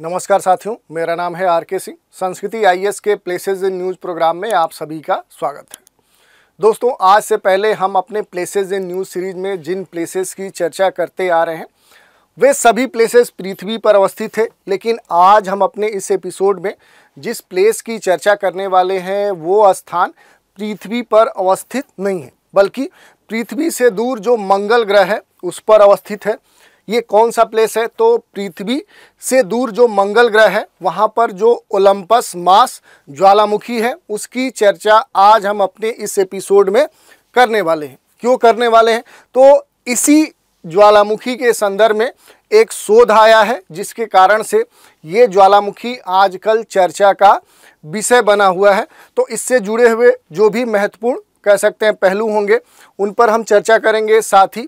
नमस्कार साथियों मेरा नाम है आर के सिंह संस्कृति आईएएस के प्लेसेस इन न्यूज़ प्रोग्राम में आप सभी का स्वागत है दोस्तों आज से पहले हम अपने प्लेसेस इन न्यूज़ सीरीज में जिन प्लेसेस की चर्चा करते आ रहे हैं वे सभी प्लेसेस पृथ्वी पर अवस्थित थे लेकिन आज हम अपने इस एपिसोड में जिस प्लेस की चर्चा करने वाले हैं वो स्थान पृथ्वी पर अवस्थित नहीं है बल्कि पृथ्वी से दूर जो मंगल ग्रह है उस पर अवस्थित है ये कौन सा प्लेस है तो पृथ्वी से दूर जो मंगल ग्रह है वहाँ पर जो ओलंपस मास ज्वालामुखी है उसकी चर्चा आज हम अपने इस एपिसोड में करने वाले हैं क्यों करने वाले हैं तो इसी ज्वालामुखी के संदर्भ में एक शोध आया है जिसके कारण से ये ज्वालामुखी आजकल चर्चा का विषय बना हुआ है तो इससे जुड़े हुए जो भी महत्वपूर्ण कह सकते हैं पहलू होंगे उन पर हम चर्चा करेंगे साथ ही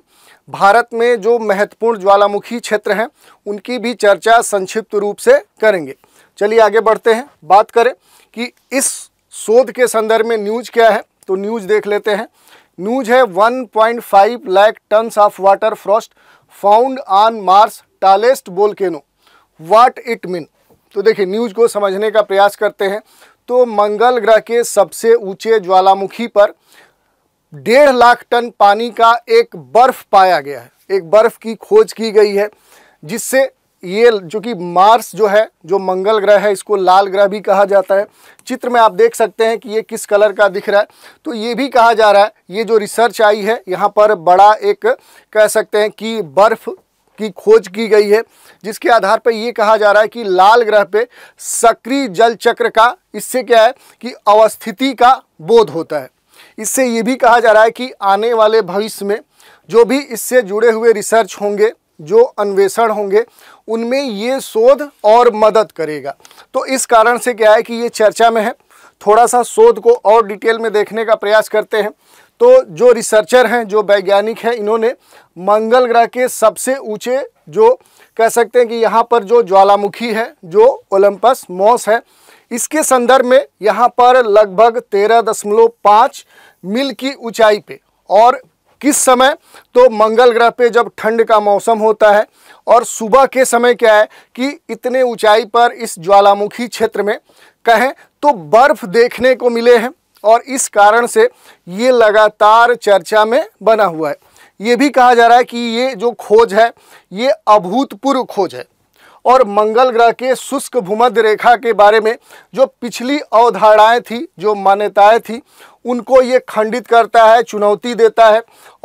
भारत में जो महत्वपूर्ण ज्वालामुखी क्षेत्र हैं उनकी भी चर्चा संक्षिप्त रूप से करेंगे चलिए आगे बढ़ते हैं बात करें कि इस शोध के संदर्भ में न्यूज क्या है तो न्यूज देख लेते हैं न्यूज है 1.5 lakh tons of water frost found on Mars tallest volcano what it mean तो देखिए न्यूज को समझने का प्रयास करते हैं तो मंगल ग्रह के सबसे ऊंचे ज्वालामुखी पर डेढ़ लाख टन पानी का एक बर्फ पाया गया है एक बर्फ की खोज की गई है जिससे ये जो कि मार्स जो है जो मंगल ग्रह है इसको लाल ग्रह भी कहा जाता है चित्र में आप देख सकते हैं कि ये किस कलर का दिख रहा है तो ये भी कहा जा रहा है ये जो रिसर्च आई है यहाँ पर बड़ा एक कह सकते हैं कि बर्फ की खोज की गई है जिसके आधार पर ये कहा जा रहा है कि लाल ग्रह पे सक्रिय जल चक्र का इससे क्या है कि अवस्थिति का बोध होता है इससे ये भी कहा जा रहा है कि आने वाले भविष्य में जो भी इससे जुड़े हुए रिसर्च होंगे जो अन्वेषण होंगे उनमें ये शोध और मदद करेगा तो इस कारण से क्या है कि ये चर्चा में है थोड़ा सा शोध को और डिटेल में देखने का प्रयास करते हैं तो जो रिसर्चर हैं जो वैज्ञानिक हैं इन्होंने मंगल ग्रह के सबसे ऊंचे जो कह सकते हैं कि यहाँ पर जो ज्वालामुखी है जो ओलंपस मॉस है इसके संदर्भ में यहाँ पर लगभग तेरह दशमलव पाँच मील की ऊंचाई पे और किस समय तो मंगल ग्रह पे जब ठंड का मौसम होता है और सुबह के समय क्या है कि इतने ऊंचाई पर इस ज्वालामुखी क्षेत्र में कहें तो बर्फ देखने को मिले हैं और इस कारण से ये लगातार चर्चा में बना हुआ है ये भी कहा जा रहा है कि ये जो खोज है ये अभूतपूर्व खोज है और मंगल ग्रह के शुष्क भूमध्य रेखा के बारे में जो पिछली अवधारणाएँ थी जो मान्यताएँ थी उनको ये खंडित करता है चुनौती देता है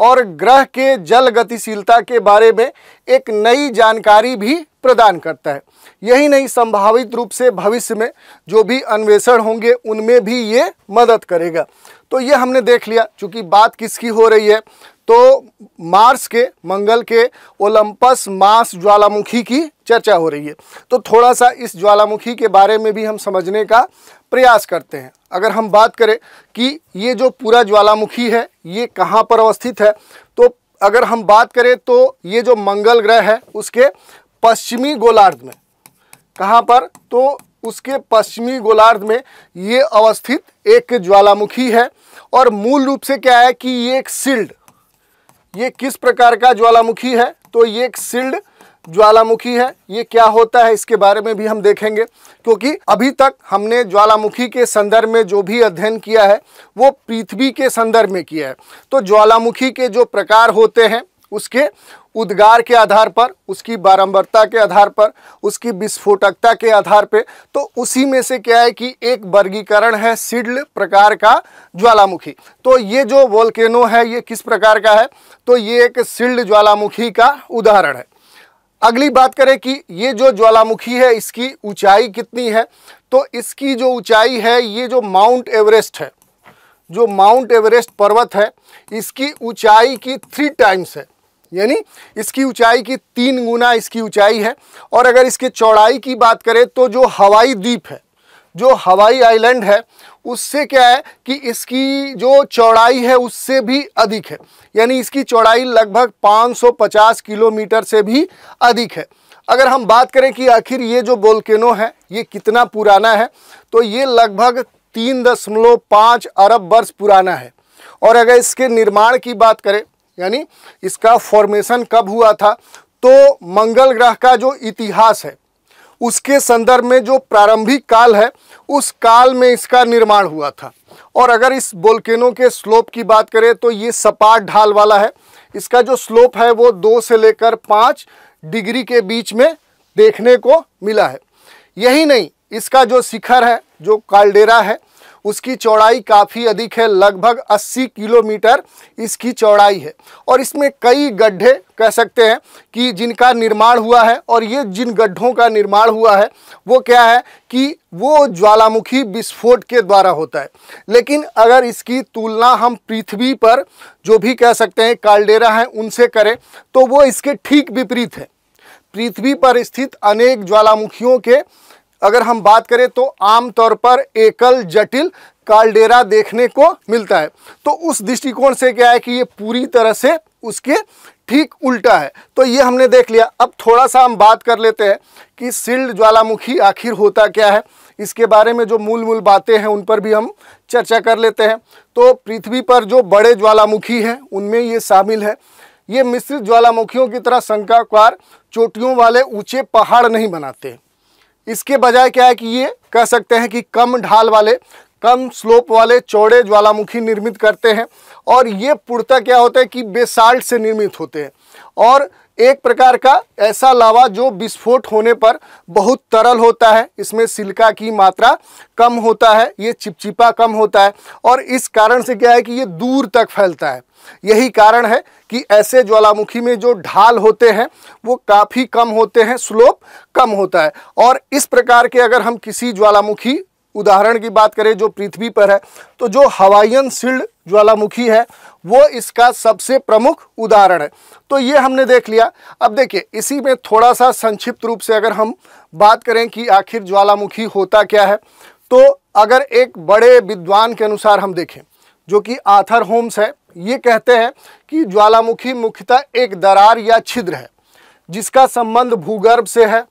और ग्रह के जल गतिशीलता के बारे में एक नई जानकारी भी प्रदान करता है यही नहीं संभावित रूप से भविष्य में जो भी अन्वेषण होंगे उनमें भी ये मदद करेगा तो ये हमने देख लिया चूँकि बात किसकी हो रही है तो मार्स के मंगल के ओलंपस मास ज्वालामुखी की चर्चा हो रही है तो थोड़ा सा इस ज्वालामुखी के बारे में भी हम समझने का प्रयास करते हैं अगर हम बात करें कि ये जो पूरा ज्वालामुखी है ये कहाँ पर अवस्थित है तो अगर हम बात करें तो ये जो मंगल ग्रह है उसके पश्चिमी गोलार्ध में कहाँ पर तो उसके पश्चिमी गोलार्ध में ये अवस्थित एक ज्वालामुखी है और मूल रूप से क्या है कि ये एक सिल्ड ये किस प्रकार का ज्वालामुखी है तो ये एक सील्ड ज्वालामुखी है ये क्या होता है इसके बारे में भी हम देखेंगे क्योंकि अभी तक हमने ज्वालामुखी के संदर्भ में जो भी अध्ययन किया है वो पृथ्वी के संदर्भ में किया है तो ज्वालामुखी के जो प्रकार होते हैं उसके उद्गार के आधार पर उसकी बारंबारता के आधार पर उसकी विस्फोटकता के आधार पर तो उसी में से क्या है कि एक वर्गीकरण है सिडल प्रकार का ज्वालामुखी तो ये जो वोल्केनो है ये किस प्रकार का है तो ये एक सिल्ड ज्वालामुखी का उदाहरण है अगली बात करें कि ये जो ज्वालामुखी है इसकी ऊंचाई कितनी है तो इसकी जो ऊंचाई है ये जो माउंट एवरेस्ट है जो माउंट एवरेस्ट पर्वत है इसकी ऊंचाई की थ्री टाइम्स है यानी इसकी ऊंचाई की तीन गुना इसकी ऊंचाई है और अगर इसके चौड़ाई की बात करें तो जो हवाई द्वीप है जो हवाई आइलैंड है उससे क्या है कि इसकी जो चौड़ाई है उससे भी अधिक है यानी इसकी चौड़ाई लगभग 550 किलोमीटर से भी अधिक है अगर हम बात करें कि आखिर ये जो बोल्केनो है ये कितना पुराना है तो ये लगभग तीन दशमलव पाँच अरब वर्ष पुराना है और अगर इसके निर्माण की बात करें यानी इसका फॉर्मेशन कब हुआ था तो मंगल ग्रह का जो इतिहास है उसके संदर्भ में जो प्रारंभिक काल है उस काल में इसका निर्माण हुआ था और अगर इस बोलकेनों के स्लोप की बात करें तो ये सपाट ढाल वाला है इसका जो स्लोप है वो दो से लेकर पाँच डिग्री के बीच में देखने को मिला है यही नहीं इसका जो शिखर है जो कालडेरा है उसकी चौड़ाई काफ़ी अधिक है लगभग 80 किलोमीटर इसकी चौड़ाई है और इसमें कई गड्ढे कह सकते हैं कि जिनका निर्माण हुआ है और ये जिन गड्ढों का निर्माण हुआ है वो क्या है कि वो ज्वालामुखी विस्फोट के द्वारा होता है लेकिन अगर इसकी तुलना हम पृथ्वी पर जो भी कह सकते हैं कालडेरा हैं उनसे करें तो वो इसके ठीक विपरीत है पृथ्वी पर स्थित अनेक ज्वालामुखियों के अगर हम बात करें तो आमतौर पर एकल जटिल कालडेरा देखने को मिलता है तो उस दृष्टिकोण से क्या है कि ये पूरी तरह से उसके ठीक उल्टा है तो ये हमने देख लिया अब थोड़ा सा हम बात कर लेते हैं कि सिल्ड ज्वालामुखी आखिर होता क्या है इसके बारे में जो मूल मूल बातें हैं उन पर भी हम चर्चा कर लेते हैं तो पृथ्वी पर जो बड़े ज्वालामुखी हैं उनमें ये शामिल है ये मिश्रित ज्वालामुखियों की तरह शंकाकार चोटियों वाले ऊंचे पहाड़ नहीं बनाते इसके बजाय क्या है कि ये कह सकते हैं कि कम ढाल वाले कम स्लोप वाले चौड़े ज्वालामुखी निर्मित करते हैं और ये पूर्णतः क्या होते हैं कि बेसाल्ट से निर्मित होते हैं और एक प्रकार का ऐसा लावा जो विस्फोट होने पर बहुत तरल होता है इसमें सिलका की मात्रा कम होता है ये चिपचिपा कम होता है और इस कारण से क्या है कि ये दूर तक फैलता है यही कारण है कि ऐसे ज्वालामुखी में जो ढाल होते हैं वो काफ़ी कम होते हैं स्लोप कम होता है और इस प्रकार के अगर हम किसी ज्वालामुखी उदाहरण की बात करें जो पृथ्वी पर है तो जो हवाइन सील्ड ज्वालामुखी है वो इसका सबसे प्रमुख उदाहरण है तो ये हमने देख लिया अब देखिए इसी में थोड़ा सा संक्षिप्त रूप से अगर हम बात करें कि आखिर ज्वालामुखी होता क्या है तो अगर एक बड़े विद्वान के अनुसार हम देखें जो कि आथर होम्स है ये कहते हैं कि ज्वालामुखी मुख्यतः एक दरार या छिद्र है जिसका संबंध भूगर्भ से है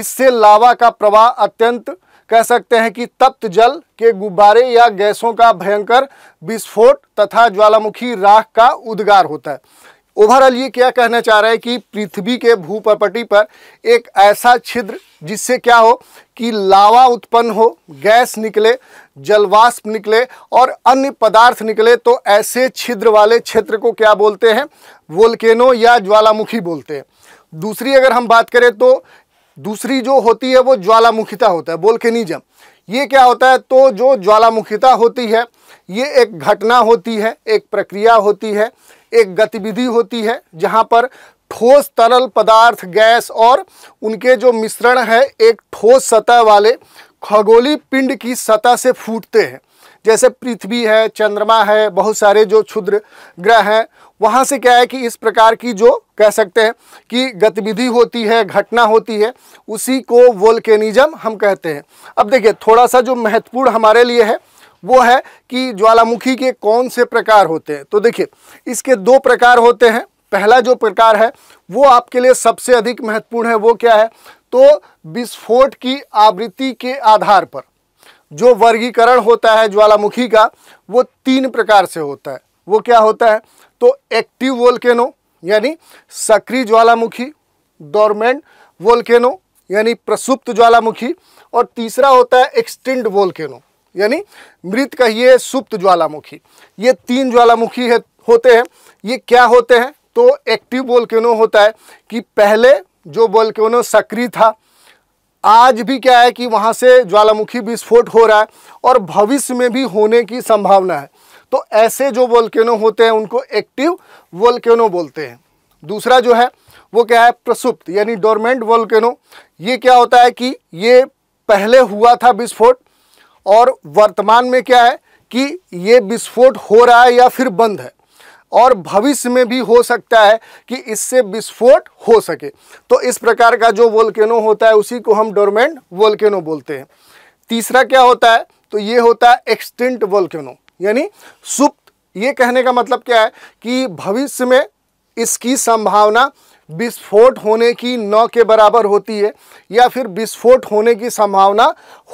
इससे लावा का प्रवाह अत्यंत कह सकते हैं कि तप्त जल के गुब्बारे या गैसों का भयंकर विस्फोट तथा ज्वालामुखी राख का उद्गार होता है ओवरऑल ये क्या कहना चाह रहा है कि पृथ्वी के भूपर्पटी पर एक ऐसा छिद्र जिससे क्या हो कि लावा उत्पन्न हो गैस निकले जलवाष्प निकले और अन्य पदार्थ निकले तो ऐसे छिद्र वाले क्षेत्र को क्या बोलते हैं वोल्केनो या ज्वालामुखी बोलते हैं दूसरी अगर हम बात करें तो दूसरी जो होती है वो ज्वालामुखिता होता है बोल्केनिज्म ये क्या होता है तो जो ज्वालामुखिता होती है ये एक घटना होती है एक प्रक्रिया होती है एक गतिविधि होती है जहाँ पर ठोस तरल पदार्थ गैस और उनके जो मिश्रण है एक ठोस सतह वाले खगोली पिंड की सतह से फूटते हैं जैसे पृथ्वी है चंद्रमा है बहुत सारे जो क्षुद्र ग्रह हैं वहाँ से क्या है कि इस प्रकार की जो कह सकते हैं कि गतिविधि होती है घटना होती है उसी को वोल्केनिज्म हम कहते हैं अब देखिए थोड़ा सा जो महत्वपूर्ण हमारे लिए है वो है कि ज्वालामुखी के कौन से प्रकार होते हैं तो देखिए इसके दो प्रकार होते हैं पहला जो प्रकार है वो आपके लिए सबसे अधिक महत्वपूर्ण है वो क्या है तो विस्फोट की आवृत्ति के आधार पर जो वर्गीकरण होता है ज्वालामुखी का वो तीन प्रकार से होता है वो क्या होता है तो एक्टिव वोल्केनो यानी सक्रिय ज्वालामुखी डोरमेंट वोल्केनो यानी प्रसुप्त ज्वालामुखी और तीसरा होता है एक्सटिंड वोल्केनो यानी मृत कहिए सुप्त ज्वालामुखी ये तीन ज्वालामुखी है होते हैं ये क्या होते हैं तो एक्टिव वोल्केनो होता है कि पहले जो वोल्केनो सक्रिय था आज भी क्या है कि वहाँ से ज्वालामुखी विस्फोट हो रहा है और भविष्य में भी होने की संभावना है तो ऐसे जो वोल्केनो होते हैं उनको एक्टिव वोल्केनो बोलते हैं दूसरा जो है वो क्या है प्रसुप्त यानी डोरमेंट वोल्केनो ये क्या होता है कि ये पहले हुआ था विस्फोट और वर्तमान में क्या है कि ये विस्फोट हो रहा है या फिर बंद है और भविष्य में भी हो सकता है कि इससे विस्फोट हो सके तो इस प्रकार का जो वोल्केनो होता है उसी को हम डोरमेंट वोल्केनो बोलते हैं तीसरा क्या होता है तो ये होता है एक्सटेंट वोल्केनो यानी सुप्त ये कहने का मतलब क्या है कि भविष्य में इसकी संभावना विस्फोट होने की नौ के बराबर होती है या फिर विस्फोट होने की संभावना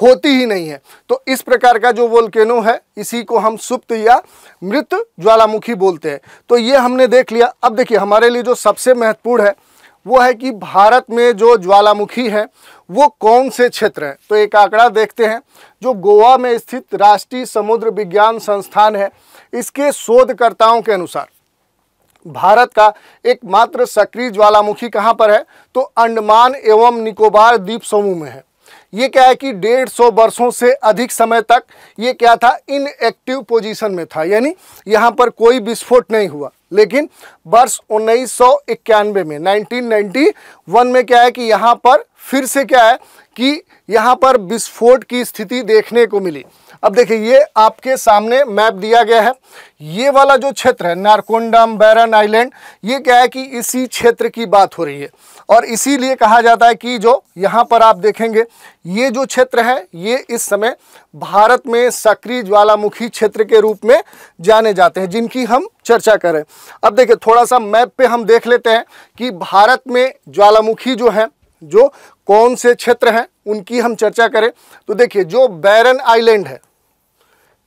होती ही नहीं है तो इस प्रकार का जो वोल्केनो है इसी को हम सुप्त या मृत ज्वालामुखी बोलते हैं तो ये हमने देख लिया अब देखिए हमारे लिए जो सबसे महत्वपूर्ण है वो है कि भारत में जो ज्वालामुखी है वो कौन से क्षेत्र हैं तो एक आंकड़ा देखते हैं जो गोवा में स्थित राष्ट्रीय समुद्र विज्ञान संस्थान है इसके शोधकर्ताओं के अनुसार भारत का एकमात्र सक्रिय ज्वालामुखी कहाँ पर है तो अंडमान एवं निकोबार द्वीप समूह में है ये क्या है कि डेढ़ सौ वर्षों से अधिक समय तक ये क्या था इनएक्टिव पोजीशन में था यानी यहाँ पर कोई विस्फोट नहीं हुआ लेकिन वर्ष उन्नीस में 1991 में क्या है कि यहाँ पर फिर से क्या है कि यहाँ पर विस्फोट की स्थिति देखने को मिली अब देखिए ये आपके सामने मैप दिया गया है ये वाला जो क्षेत्र है नारकोंडम बैरन आइलैंड ये क्या है कि इसी क्षेत्र की बात हो रही है और इसीलिए कहा जाता है कि जो यहाँ पर आप देखेंगे ये जो क्षेत्र है ये इस समय भारत में सक्रिय ज्वालामुखी क्षेत्र के रूप में जाने जाते हैं जिनकी हम चर्चा करें अब देखिए थोड़ा सा मैप पे हम देख लेते हैं कि भारत में ज्वालामुखी जो है जो कौन से क्षेत्र हैं उनकी हम चर्चा करें तो देखिए जो बैरन आइलैंड है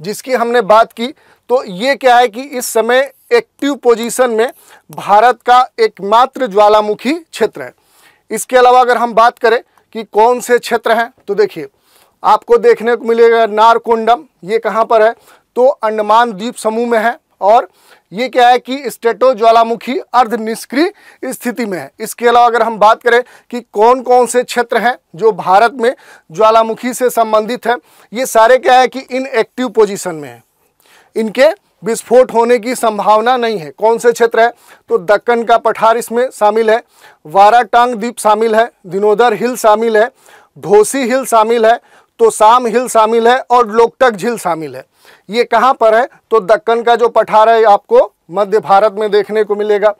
जिसकी हमने बात की तो ये क्या है कि इस समय एक्टिव पोजीशन में भारत का एकमात्र ज्वालामुखी क्षेत्र है इसके अलावा अगर हम बात करें कि कौन से क्षेत्र हैं तो देखिए आपको देखने को मिलेगा नारकोंडम ये कहाँ पर है तो अंडमान द्वीप समूह में है और ये क्या है कि स्टेटो ज्वालामुखी अर्ध निष्क्रिय स्थिति में है इसके अलावा अगर हम बात करें कि कौन कौन से क्षेत्र हैं जो भारत में ज्वालामुखी से संबंधित हैं ये सारे क्या है कि इन एक्टिव पोजिशन में है इनके विस्फोट होने की संभावना नहीं है कौन से क्षेत्र है तो दक्कन का पठार इसमें शामिल है वाराटांग द्वीप शामिल है दिनोदर हिल शामिल है ढोसी हिल शामिल है तो साम हिल शामिल है और लोकटक झील शामिल है ये कहाँ पर है तो दक्कन का जो पठार है आपको मध्य भारत में देखने को मिलेगा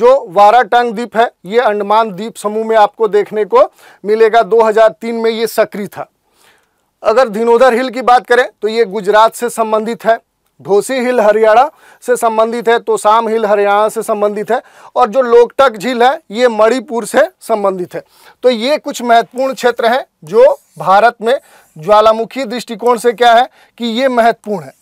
जो वाराटांग द्वीप है ये अंडमान द्वीप समूह में आपको देखने को मिलेगा 2003 में ये सक्रिय था अगर धिनोदर हिल की बात करें तो ये गुजरात से संबंधित है ढोसी हिल हरियाणा से संबंधित है तो साम हिल हरियाणा से संबंधित है और जो लोकटक झील है ये मणिपुर से संबंधित है तो ये कुछ महत्वपूर्ण क्षेत्र हैं जो भारत में ज्वालामुखी दृष्टिकोण से क्या है कि ये महत्वपूर्ण है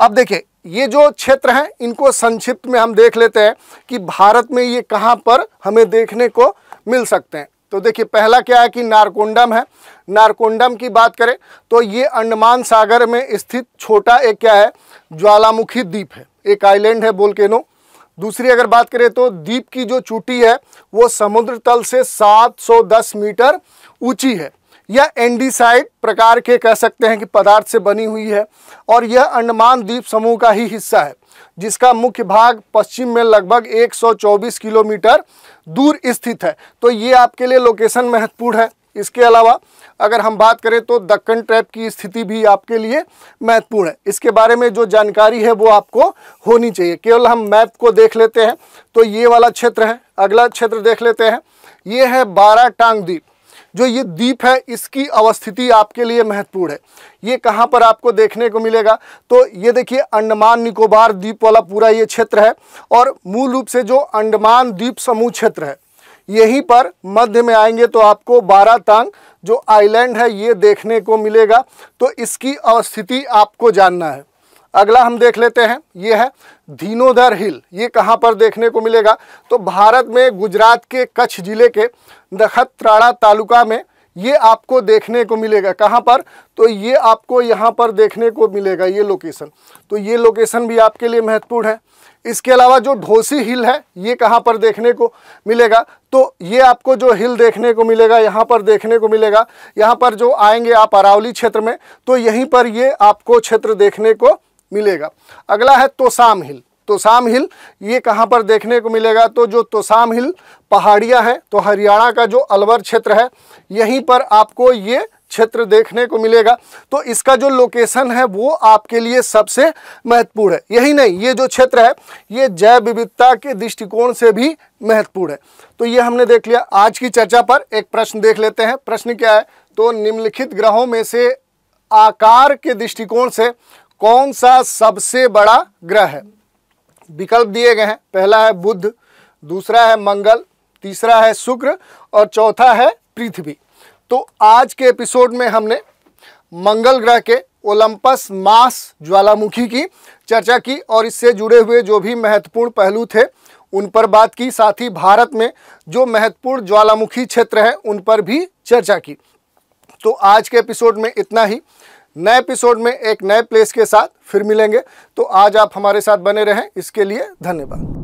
अब देखिए ये जो क्षेत्र हैं इनको संक्षिप्त में हम देख लेते हैं कि भारत में ये कहाँ पर हमें देखने को मिल सकते हैं तो देखिए पहला क्या है कि नारकोंडम है नारकोंडम की बात करें तो ये अंडमान सागर में स्थित छोटा एक क्या है ज्वालामुखी द्वीप है एक आइलैंड है बोल दूसरी अगर बात करें तो द्वीप की जो चूटी है वो समुद्र तल से 710 मीटर ऊंची है यह एंडीसाइड प्रकार के कह सकते हैं कि पदार्थ से बनी हुई है और यह अंडमान द्वीप समूह का ही हिस्सा है जिसका मुख्य भाग पश्चिम में लगभग 124 किलोमीटर दूर स्थित है तो ये आपके लिए लोकेशन महत्वपूर्ण है इसके अलावा अगर हम बात करें तो दक्कन ट्रैप की स्थिति भी आपके लिए महत्वपूर्ण है इसके बारे में जो जानकारी है वो आपको होनी चाहिए केवल हम मैप को देख लेते हैं तो ये वाला क्षेत्र है अगला क्षेत्र देख लेते हैं ये है बारह टांग द्वीप जो ये द्वीप है इसकी अवस्थिति आपके लिए महत्वपूर्ण है ये कहाँ पर आपको देखने को मिलेगा तो ये देखिए अंडमान निकोबार द्वीप वाला पूरा ये क्षेत्र है और मूल रूप से जो अंडमान द्वीप समूह क्षेत्र है यहीं पर मध्य में आएंगे तो आपको बारह तांग जो आइलैंड है ये देखने को मिलेगा तो इसकी अवस्थिति आपको जानना है अगला हम देख लेते हैं ये है धीनोधर हिल ये कहाँ पर देखने को मिलेगा तो भारत में गुजरात के कच्छ ज़िले के नखत्राड़ा तालुका में ये आपको देखने को मिलेगा कहाँ पर तो ये आपको यहाँ पर देखने को मिलेगा ये लोकेशन तो ये लोकेशन भी आपके लिए महत्वपूर्ण है इसके अलावा जो ढोसी हिल है ये कहाँ पर देखने को मिलेगा तो ये आपको जो हिल देखने को मिलेगा यहाँ पर देखने को मिलेगा यहाँ पर जो आएंगे आप अरावली क्षेत्र में तो यहीं पर ये आपको क्षेत्र देखने को मिलेगा अगला है तोसाम हिल तोसाम हिल ये कहाँ पर देखने को मिलेगा तो जो तोसाम हिल पहाड़ियाँ हैं तो हरियाणा का जो अलवर क्षेत्र है यहीं पर आपको ये क्षेत्र देखने को मिलेगा तो इसका जो लोकेशन है वो आपके लिए सबसे महत्वपूर्ण है यही नहीं ये जो क्षेत्र है ये जैव विविधता के दृष्टिकोण से भी महत्वपूर्ण है तो ये हमने देख लिया आज की चर्चा पर एक प्रश्न देख लेते हैं प्रश्न क्या है तो निम्नलिखित ग्रहों में से आकार के दृष्टिकोण से कौन सा सबसे बड़ा ग्रह है विकल्प दिए गए हैं पहला है बुध दूसरा है मंगल तीसरा है शुक्र और चौथा है पृथ्वी तो आज के एपिसोड में हमने मंगल ग्रह के ओलंपस मास ज्वालामुखी की चर्चा की और इससे जुड़े हुए जो भी महत्वपूर्ण पहलू थे उन पर बात की साथ ही भारत में जो महत्वपूर्ण ज्वालामुखी क्षेत्र हैं उन पर भी चर्चा की तो आज के एपिसोड में इतना ही नए एपिसोड में एक नए प्लेस के साथ फिर मिलेंगे तो आज आप हमारे साथ बने रहें इसके लिए धन्यवाद